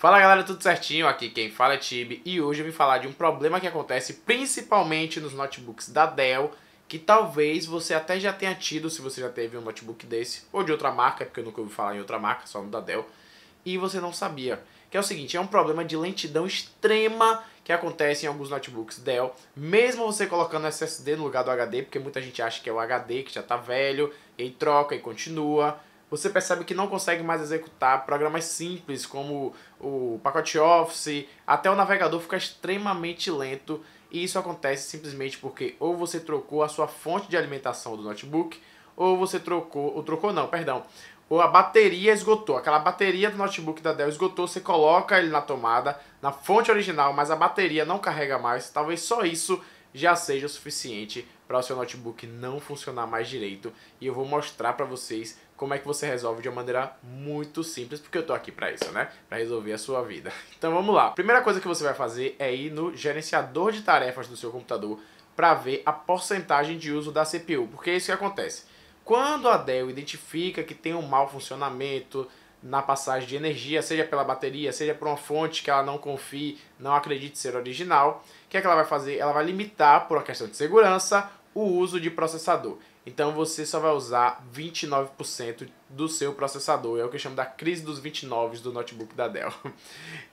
Fala galera, tudo certinho? Aqui quem fala é Tibi e hoje eu vim falar de um problema que acontece principalmente nos notebooks da Dell, que talvez você até já tenha tido se você já teve um notebook desse, ou de outra marca, porque eu nunca ouvi falar em outra marca, só no da Dell, e você não sabia. Que é o seguinte, é um problema de lentidão extrema que acontece em alguns notebooks Dell, mesmo você colocando SSD no lugar do HD, porque muita gente acha que é o HD que já tá velho, e aí troca e continua você percebe que não consegue mais executar programas simples como o pacote Office, até o navegador fica extremamente lento e isso acontece simplesmente porque ou você trocou a sua fonte de alimentação do notebook, ou você trocou, ou trocou não, perdão, ou a bateria esgotou, aquela bateria do notebook da Dell esgotou, você coloca ele na tomada, na fonte original, mas a bateria não carrega mais, talvez só isso já seja o suficiente para o seu notebook não funcionar mais direito e eu vou mostrar para vocês como é que você resolve de uma maneira muito simples, porque eu tô aqui para isso, né? Para resolver a sua vida. Então vamos lá. Primeira coisa que você vai fazer é ir no gerenciador de tarefas do seu computador para ver a porcentagem de uso da CPU, porque é isso que acontece. Quando a Dell identifica que tem um mau funcionamento, na passagem de energia, seja pela bateria, seja por uma fonte que ela não confie, não acredite ser original, o que, é que ela vai fazer? Ela vai limitar, por uma questão de segurança, o uso de processador. Então você só vai usar 29% do seu processador. É o que eu chamo da crise dos 29 do notebook da Dell.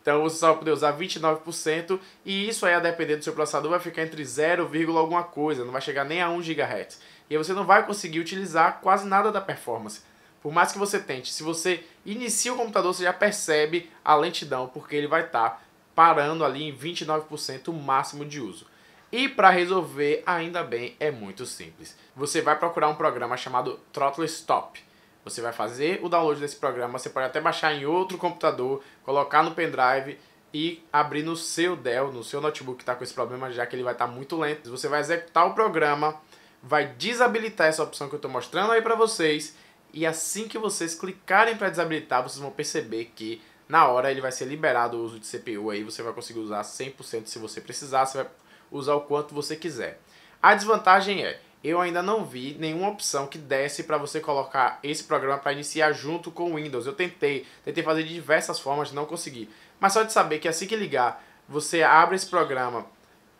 Então você só vai poder usar 29% e isso aí a depender do seu processador vai ficar entre 0, alguma coisa, não vai chegar nem a 1 GHz. E aí você não vai conseguir utilizar quase nada da performance. Por mais que você tente, se você inicia o computador, você já percebe a lentidão, porque ele vai estar tá parando ali em 29% o máximo de uso. E para resolver, ainda bem, é muito simples. Você vai procurar um programa chamado Throttle Stop. Você vai fazer o download desse programa, você pode até baixar em outro computador, colocar no pendrive e abrir no seu Dell, no seu notebook que está com esse problema, já que ele vai estar tá muito lento. Você vai executar o programa, vai desabilitar essa opção que eu estou mostrando aí para vocês e assim que vocês clicarem para desabilitar, vocês vão perceber que na hora ele vai ser liberado o uso de CPU aí, você vai conseguir usar 100% se você precisar, você vai usar o quanto você quiser. A desvantagem é, eu ainda não vi nenhuma opção que desse para você colocar esse programa para iniciar junto com o Windows. Eu tentei, tentei fazer de diversas formas, não consegui. Mas só de saber que assim que ligar, você abre esse programa,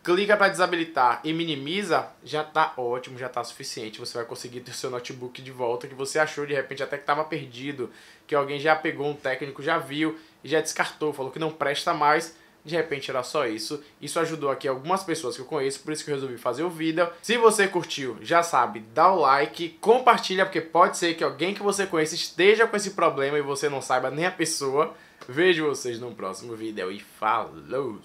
clica para desabilitar e minimiza, já está ótimo, já está suficiente. Você vai conseguir ter o seu notebook de volta que você achou de repente até que estava perdido, que alguém já pegou um técnico, já viu e já descartou, falou que não presta mais de repente era só isso. Isso ajudou aqui algumas pessoas que eu conheço, por isso que eu resolvi fazer o vídeo. Se você curtiu, já sabe, dá o like, compartilha, porque pode ser que alguém que você conheça esteja com esse problema e você não saiba nem a pessoa. Vejo vocês no próximo vídeo e falou!